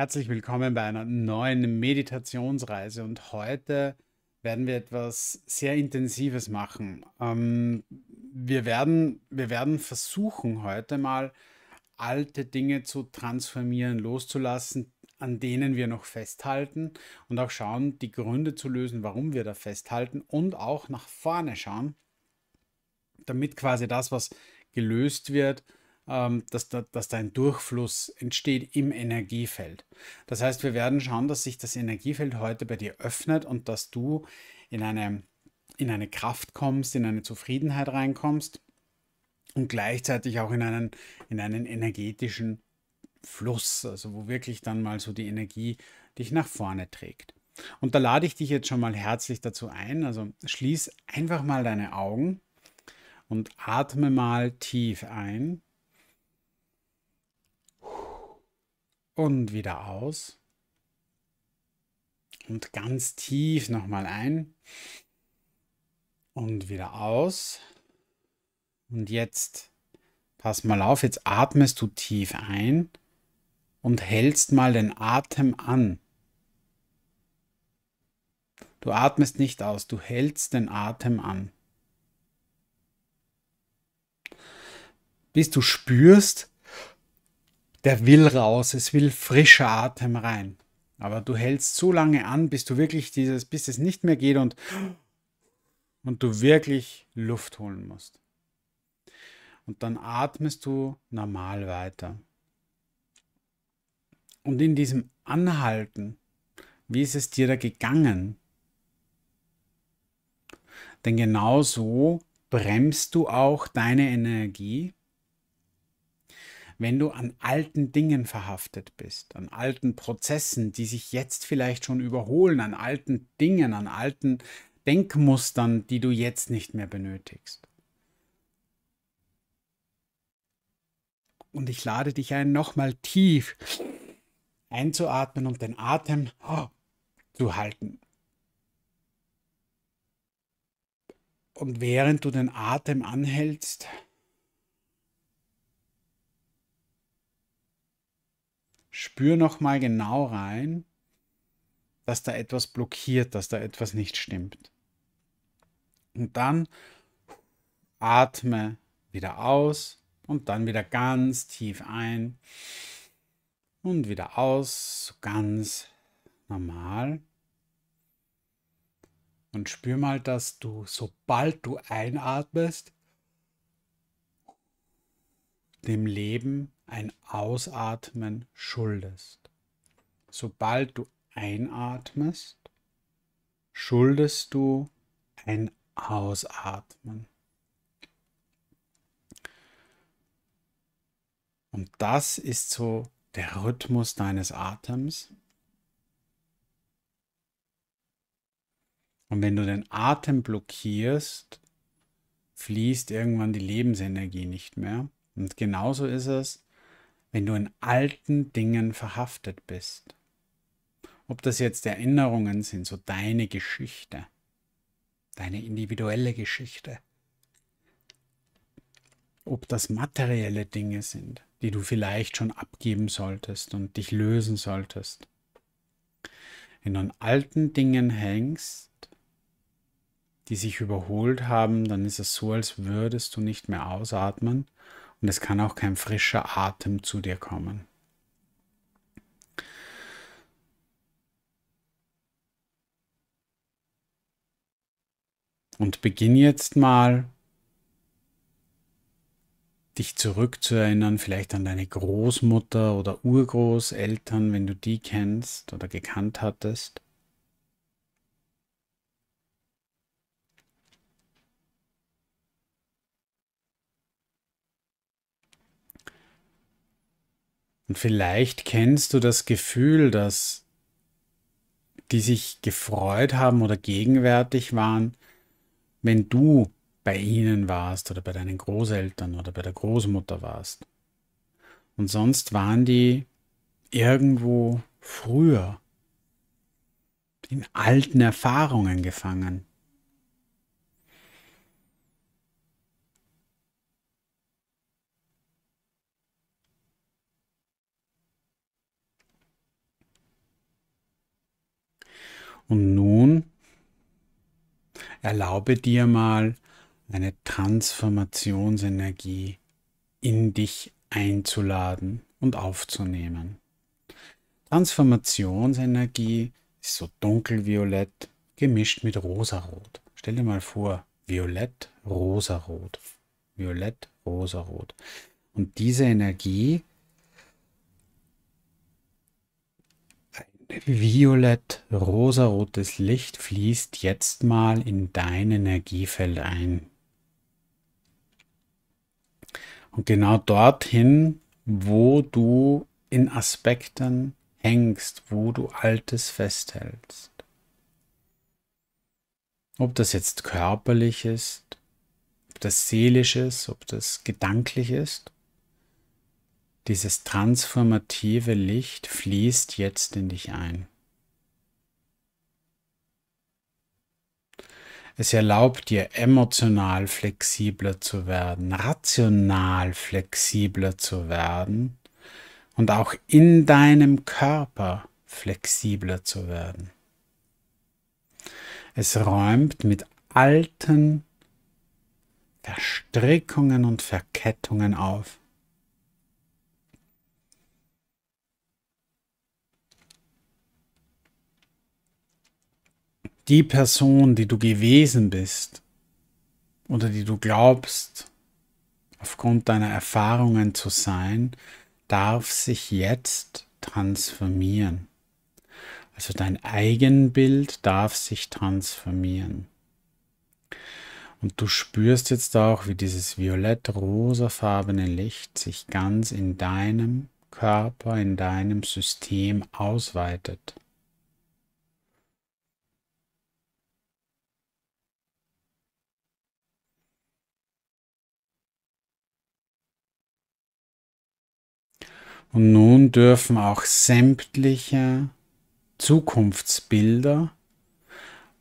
Herzlich willkommen bei einer neuen Meditationsreise und heute werden wir etwas sehr Intensives machen. Ähm, wir, werden, wir werden versuchen, heute mal alte Dinge zu transformieren, loszulassen, an denen wir noch festhalten und auch schauen, die Gründe zu lösen, warum wir da festhalten und auch nach vorne schauen, damit quasi das, was gelöst wird, ähm, dass, da, dass da ein Durchfluss entsteht im Energiefeld. Das heißt, wir werden schauen, dass sich das Energiefeld heute bei dir öffnet und dass du in eine, in eine Kraft kommst, in eine Zufriedenheit reinkommst und gleichzeitig auch in einen, in einen energetischen Fluss, also wo wirklich dann mal so die Energie dich nach vorne trägt. Und da lade ich dich jetzt schon mal herzlich dazu ein. Also schließ einfach mal deine Augen und atme mal tief ein und wieder aus. Und ganz tief nochmal ein und wieder aus. Und jetzt pass mal auf, jetzt atmest du tief ein und hältst mal den Atem an. Du atmest nicht aus, du hältst den Atem an. Bis du spürst, der will raus, es will frischer Atem rein. Aber du hältst so lange an, bis du wirklich dieses, bis es nicht mehr geht und, und du wirklich Luft holen musst. Und dann atmest du normal weiter. Und in diesem Anhalten, wie ist es dir da gegangen? Denn genau so bremst du auch deine Energie wenn du an alten Dingen verhaftet bist, an alten Prozessen, die sich jetzt vielleicht schon überholen, an alten Dingen, an alten Denkmustern, die du jetzt nicht mehr benötigst. Und ich lade dich ein, nochmal tief einzuatmen und den Atem zu halten. Und während du den Atem anhältst, spür nochmal genau rein, dass da etwas blockiert, dass da etwas nicht stimmt. Und dann atme wieder aus und dann wieder ganz tief ein und wieder aus, ganz normal. Und spür mal, dass du, sobald du einatmest, dem Leben ein Ausatmen schuldest. Sobald du einatmest, schuldest du ein Ausatmen. Und das ist so der Rhythmus deines Atems. Und wenn du den Atem blockierst, fließt irgendwann die Lebensenergie nicht mehr. Und genauso ist es, wenn du in alten Dingen verhaftet bist. Ob das jetzt Erinnerungen sind, so deine Geschichte, deine individuelle Geschichte. Ob das materielle Dinge sind, die du vielleicht schon abgeben solltest und dich lösen solltest. Wenn du an alten Dingen hängst, die sich überholt haben, dann ist es so, als würdest du nicht mehr ausatmen und es kann auch kein frischer Atem zu dir kommen. Und beginn jetzt mal, dich zurückzuerinnern, vielleicht an deine Großmutter oder Urgroßeltern, wenn du die kennst oder gekannt hattest. Und vielleicht kennst du das Gefühl, dass die sich gefreut haben oder gegenwärtig waren, wenn du bei ihnen warst oder bei deinen Großeltern oder bei der Großmutter warst. Und sonst waren die irgendwo früher in alten Erfahrungen gefangen. Und nun erlaube dir mal eine Transformationsenergie in dich einzuladen und aufzunehmen. Transformationsenergie ist so dunkelviolett gemischt mit rosarot. Stell dir mal vor, violett, rosarot. Violett, rosarot. Und diese Energie violett rosarotes Licht fließt jetzt mal in dein Energiefeld ein. Und genau dorthin, wo du in Aspekten hängst, wo du Altes festhältst. Ob das jetzt körperlich ist, ob das seelisch ist, ob das gedanklich ist dieses transformative Licht fließt jetzt in dich ein. Es erlaubt dir, emotional flexibler zu werden, rational flexibler zu werden und auch in deinem Körper flexibler zu werden. Es räumt mit alten Verstrickungen und Verkettungen auf. die Person, die du gewesen bist oder die du glaubst, aufgrund deiner Erfahrungen zu sein, darf sich jetzt transformieren. Also dein Eigenbild darf sich transformieren. Und du spürst jetzt auch, wie dieses violett-rosafarbene Licht sich ganz in deinem Körper, in deinem System ausweitet. Und nun dürfen auch sämtliche Zukunftsbilder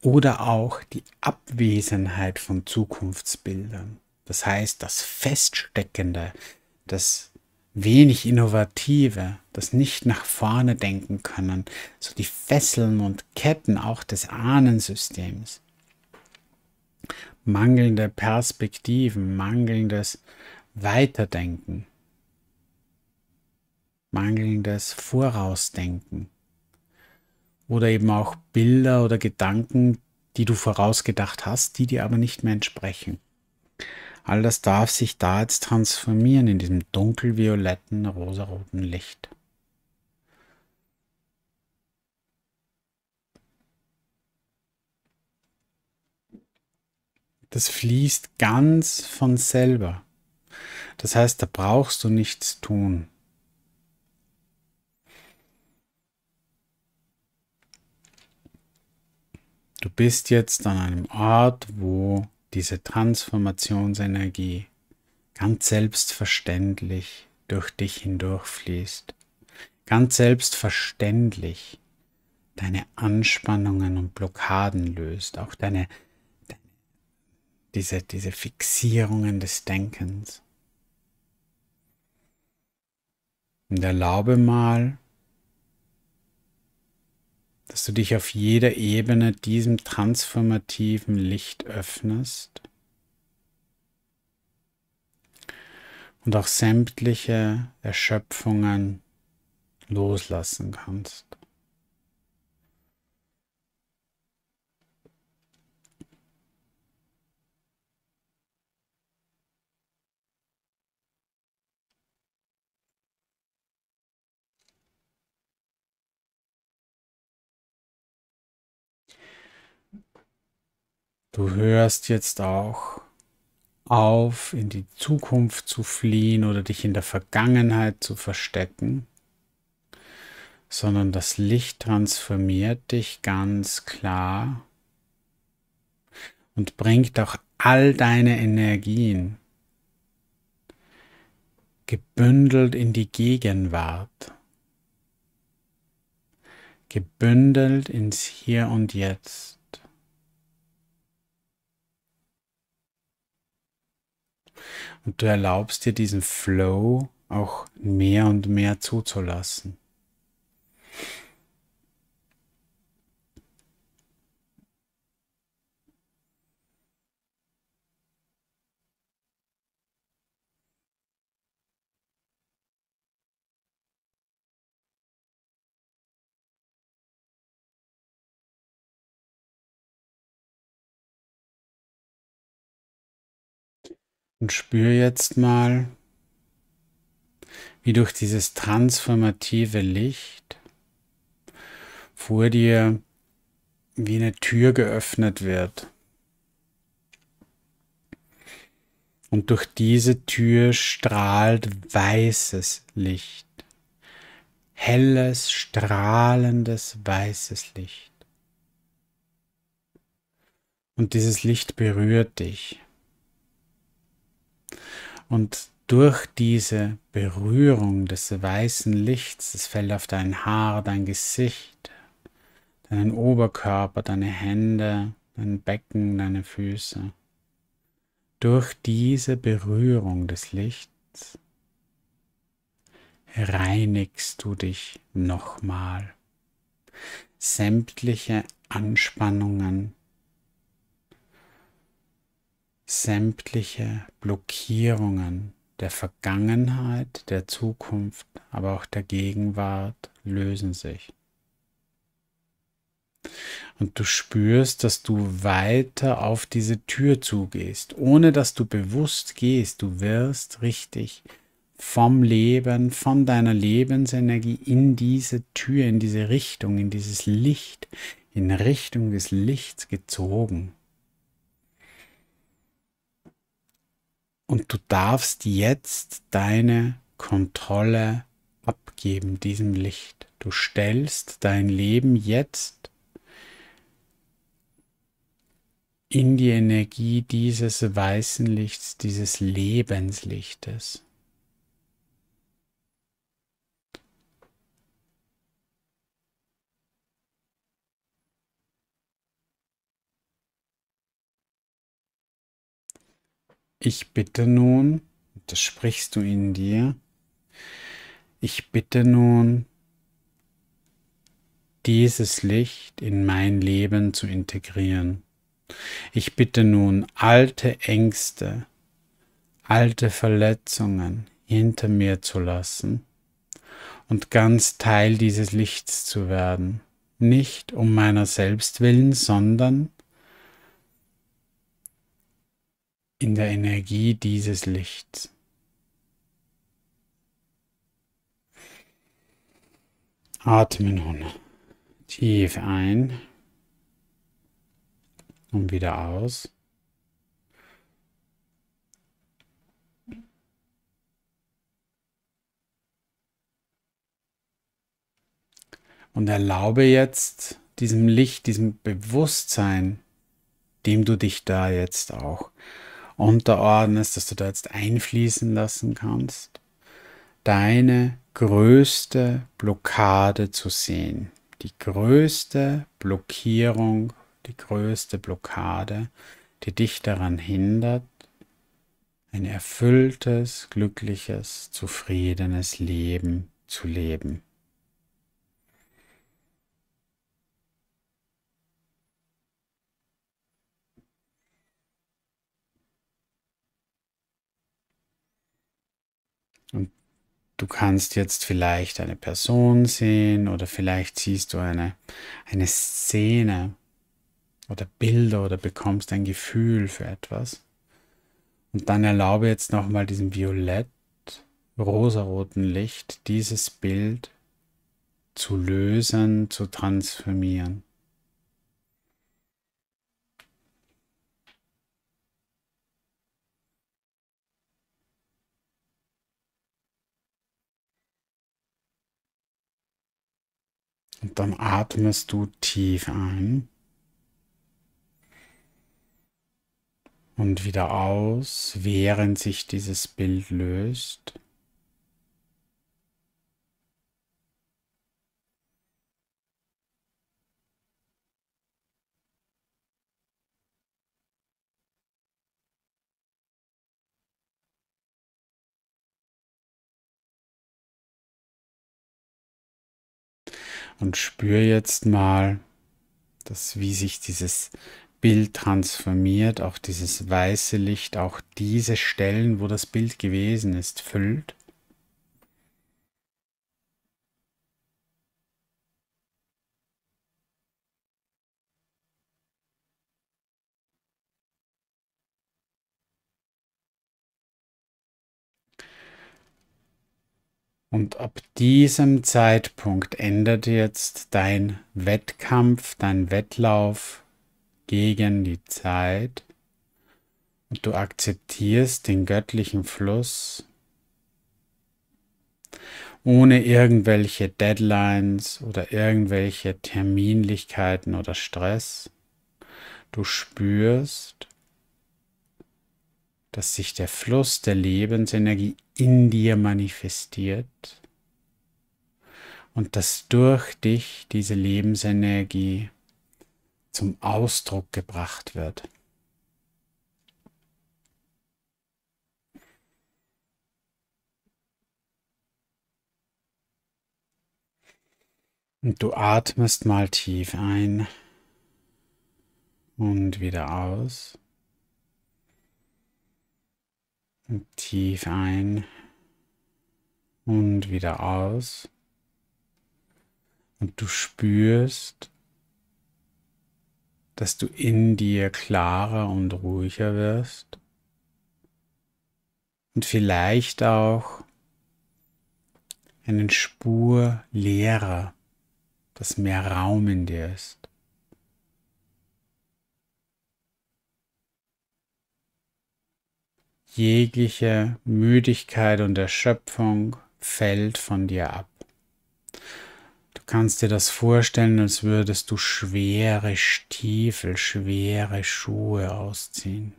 oder auch die Abwesenheit von Zukunftsbildern, das heißt das Feststeckende, das wenig Innovative, das nicht nach vorne denken können, so die Fesseln und Ketten auch des Ahnensystems, mangelnde Perspektiven, mangelndes Weiterdenken mangelndes Vorausdenken oder eben auch Bilder oder Gedanken, die du vorausgedacht hast, die dir aber nicht mehr entsprechen. All das darf sich da jetzt transformieren in diesem dunkelvioletten, rosaroten Licht. Das fließt ganz von selber. Das heißt, da brauchst du nichts tun. Du bist jetzt an einem Ort, wo diese Transformationsenergie ganz selbstverständlich durch dich hindurchfließt, ganz selbstverständlich deine Anspannungen und Blockaden löst, auch deine, diese, diese Fixierungen des Denkens. Und erlaube mal, dass du dich auf jeder Ebene diesem transformativen Licht öffnest und auch sämtliche Erschöpfungen loslassen kannst. Du hörst jetzt auch auf, in die Zukunft zu fliehen oder dich in der Vergangenheit zu verstecken, sondern das Licht transformiert dich ganz klar und bringt auch all deine Energien gebündelt in die Gegenwart, gebündelt ins Hier und Jetzt. Und du erlaubst dir diesen Flow auch mehr und mehr zuzulassen. Und spür jetzt mal, wie durch dieses transformative Licht vor dir wie eine Tür geöffnet wird. Und durch diese Tür strahlt weißes Licht, helles, strahlendes, weißes Licht. Und dieses Licht berührt dich. Und durch diese Berührung des weißen Lichts, das fällt auf dein Haar, dein Gesicht, deinen Oberkörper, deine Hände, dein Becken, deine Füße. Durch diese Berührung des Lichts reinigst du dich nochmal. Sämtliche Anspannungen sämtliche Blockierungen der Vergangenheit, der Zukunft, aber auch der Gegenwart lösen sich. Und du spürst, dass du weiter auf diese Tür zugehst, ohne dass du bewusst gehst. Du wirst richtig vom Leben, von deiner Lebensenergie in diese Tür, in diese Richtung, in dieses Licht, in Richtung des Lichts gezogen. Und du darfst jetzt deine Kontrolle abgeben diesem Licht. Du stellst dein Leben jetzt in die Energie dieses weißen Lichts, dieses Lebenslichtes. Ich bitte nun, das sprichst du in dir, ich bitte nun, dieses Licht in mein Leben zu integrieren. Ich bitte nun, alte Ängste, alte Verletzungen hinter mir zu lassen und ganz Teil dieses Lichts zu werden. Nicht um meiner selbst willen, sondern in der Energie dieses Lichts. Atme nun tief ein und wieder aus. Und erlaube jetzt diesem Licht, diesem Bewusstsein, dem du dich da jetzt auch unterordnest, dass du da jetzt einfließen lassen kannst, deine größte Blockade zu sehen. Die größte Blockierung, die größte Blockade, die dich daran hindert, ein erfülltes, glückliches, zufriedenes Leben zu leben. Du kannst jetzt vielleicht eine Person sehen oder vielleicht siehst du eine, eine Szene oder Bilder oder bekommst ein Gefühl für etwas. Und dann erlaube jetzt nochmal diesem violett rosaroten Licht dieses Bild zu lösen, zu transformieren. Und dann atmest du tief ein. Und wieder aus, während sich dieses Bild löst. und spür jetzt mal, dass wie sich dieses Bild transformiert, auch dieses weiße Licht, auch diese Stellen, wo das Bild gewesen ist, füllt. Und ab diesem Zeitpunkt endet jetzt dein Wettkampf, dein Wettlauf gegen die Zeit. Und du akzeptierst den göttlichen Fluss ohne irgendwelche Deadlines oder irgendwelche Terminlichkeiten oder Stress. Du spürst, dass sich der Fluss der Lebensenergie in dir manifestiert und dass durch dich diese Lebensenergie zum Ausdruck gebracht wird. Und du atmest mal tief ein und wieder aus. Tief ein und wieder aus. Und du spürst, dass du in dir klarer und ruhiger wirst. Und vielleicht auch einen Spur leerer, dass mehr Raum in dir ist. Jegliche Müdigkeit und Erschöpfung fällt von dir ab. Du kannst dir das vorstellen, als würdest du schwere Stiefel, schwere Schuhe ausziehen.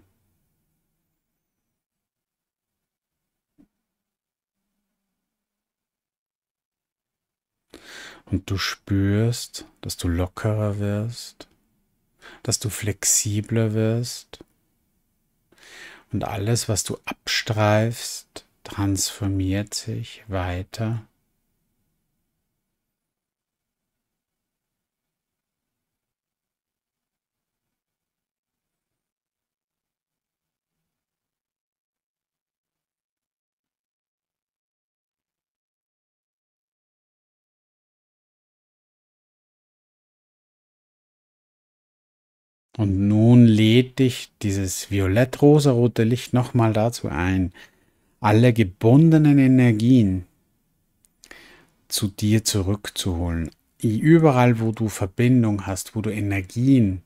und du spürst, dass du lockerer wirst, dass du flexibler wirst, und alles, was du abstreifst, transformiert sich weiter Und nun lädt dich dieses violett-rosarote Licht nochmal dazu ein, alle gebundenen Energien zu dir zurückzuholen. Überall, wo du Verbindung hast, wo du Energien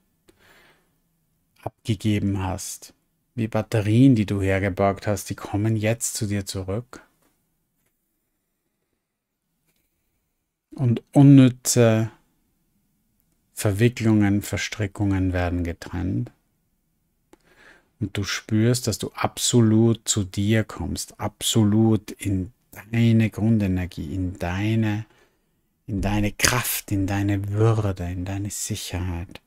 abgegeben hast, wie Batterien, die du hergeborgt hast, die kommen jetzt zu dir zurück. Und unnütze Verwicklungen, Verstrickungen werden getrennt. Und du spürst, dass du absolut zu dir kommst, absolut in deine Grundenergie, in deine, in deine Kraft, in deine Würde, in deine Sicherheit.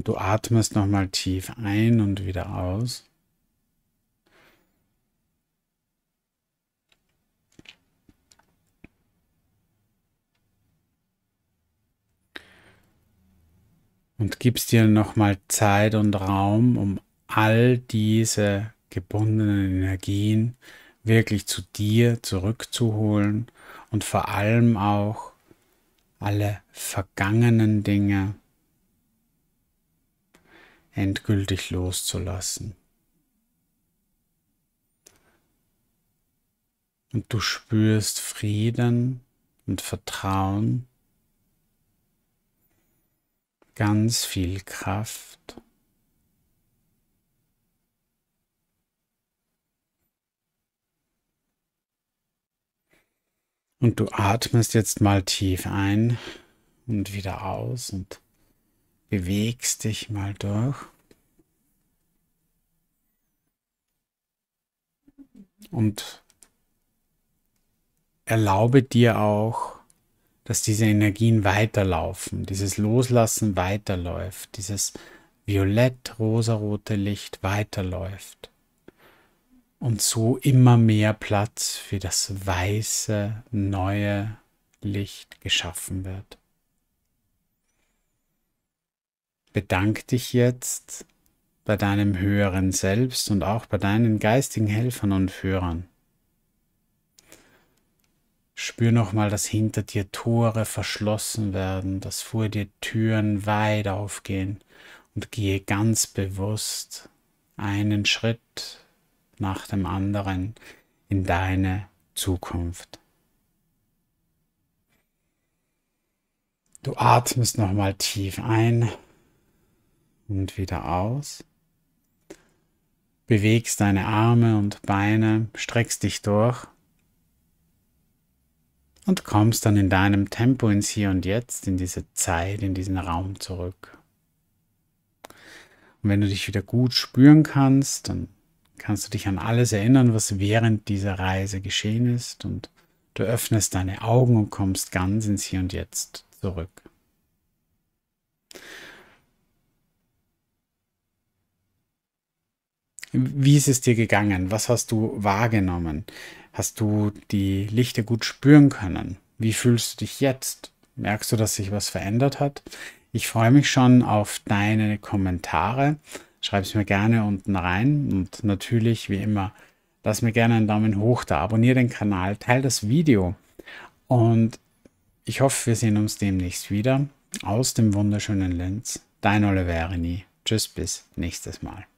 Und du atmest nochmal tief ein und wieder aus. und gibst dir nochmal Zeit und Raum, um all diese gebundenen Energien wirklich zu dir zurückzuholen und vor allem auch alle vergangenen Dinge endgültig loszulassen. Und du spürst Frieden und Vertrauen, ganz viel Kraft. Und du atmest jetzt mal tief ein und wieder aus und bewegst dich mal durch. und erlaube dir auch, dass diese Energien weiterlaufen, dieses Loslassen weiterläuft, dieses violett-rosarote Licht weiterläuft und so immer mehr Platz für das weiße, neue Licht geschaffen wird. Bedank dich jetzt bei deinem höheren Selbst und auch bei deinen geistigen Helfern und Führern. Spür nochmal, dass hinter dir Tore verschlossen werden, dass vor dir Türen weit aufgehen und gehe ganz bewusst einen Schritt nach dem anderen in deine Zukunft. Du atmest nochmal tief ein und wieder aus. Bewegst deine Arme und Beine, streckst dich durch und kommst dann in deinem Tempo ins Hier und Jetzt, in diese Zeit, in diesen Raum zurück. Und wenn du dich wieder gut spüren kannst, dann kannst du dich an alles erinnern, was während dieser Reise geschehen ist und du öffnest deine Augen und kommst ganz ins Hier und Jetzt zurück. Wie ist es dir gegangen? Was hast du wahrgenommen? Hast du die Lichter gut spüren können? Wie fühlst du dich jetzt? Merkst du, dass sich was verändert hat? Ich freue mich schon auf deine Kommentare. Schreib es mir gerne unten rein und natürlich, wie immer, lass mir gerne einen Daumen hoch da, abonniere den Kanal, teile das Video und ich hoffe, wir sehen uns demnächst wieder aus dem wunderschönen Linz. Dein Oliverini. Tschüss, bis nächstes Mal.